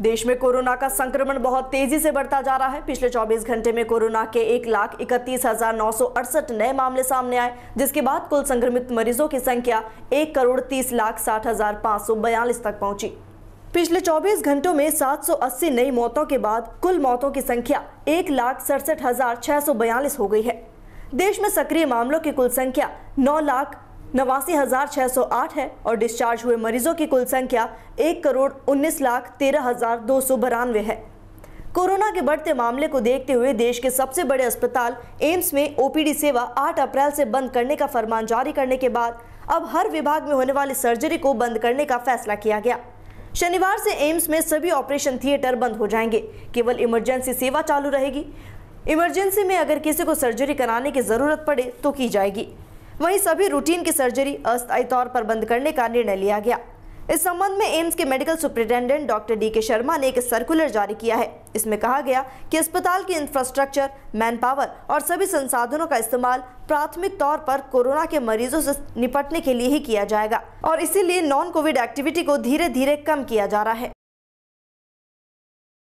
देश में कोरोना का संक्रमण बहुत तेजी से बढ़ता जा रहा है पिछले 24 घंटे में कोरोना के एक लाख इकतीस हजार नौ सौ अड़सठ नए मामले सामने आए जिसके बाद कुल संक्रमित मरीजों की संख्या एक करोड़ तीस लाख साठ हजार पाँच सौ बयालीस तक पहुंची पिछले 24 घंटों में 780 नई मौतों के बाद कुल मौतों की संख्या एक लाख सड़सठ हजार छह सौ बयालीस हो गई है देश में सक्रिय मामलों की कुल संख्या नौ लाख नवासी हजार छः सौ आठ है और डिस्चार्ज हुए मरीजों की कुल संख्या एक करोड़ उन्नीस लाख तेरह हजार दो सौ बानवे है कोरोना के बढ़ते मामले को देखते हुए देश के सबसे बड़े अस्पताल एम्स में ओपीडी सेवा 8 अप्रैल से बंद करने का फरमान जारी करने के बाद अब हर विभाग में होने वाली सर्जरी को बंद करने का फैसला किया गया शनिवार से एम्स में सभी ऑपरेशन थिएटर बंद हो जाएंगे केवल इमरजेंसी सेवा चालू रहेगी इमरजेंसी में अगर किसी को सर्जरी कराने की ज़रूरत पड़े तो की जाएगी वहीं सभी रूटीन की सर्जरी अस्थायी तौर पर बंद करने का निर्णय लिया गया इस संबंध में एम्स के मेडिकल सुप्रिंटेंडेंट डॉक्टर डी के शर्मा ने एक सर्कुलर जारी किया है इसमें कहा गया कि अस्पताल के इंफ्रास्ट्रक्चर मैन पावर और सभी संसाधनों का इस्तेमाल प्राथमिक तौर पर कोरोना के मरीजों से निपटने के लिए ही किया जाएगा और इसीलिए नॉन कोविड एक्टिविटी को धीरे धीरे कम किया जा रहा है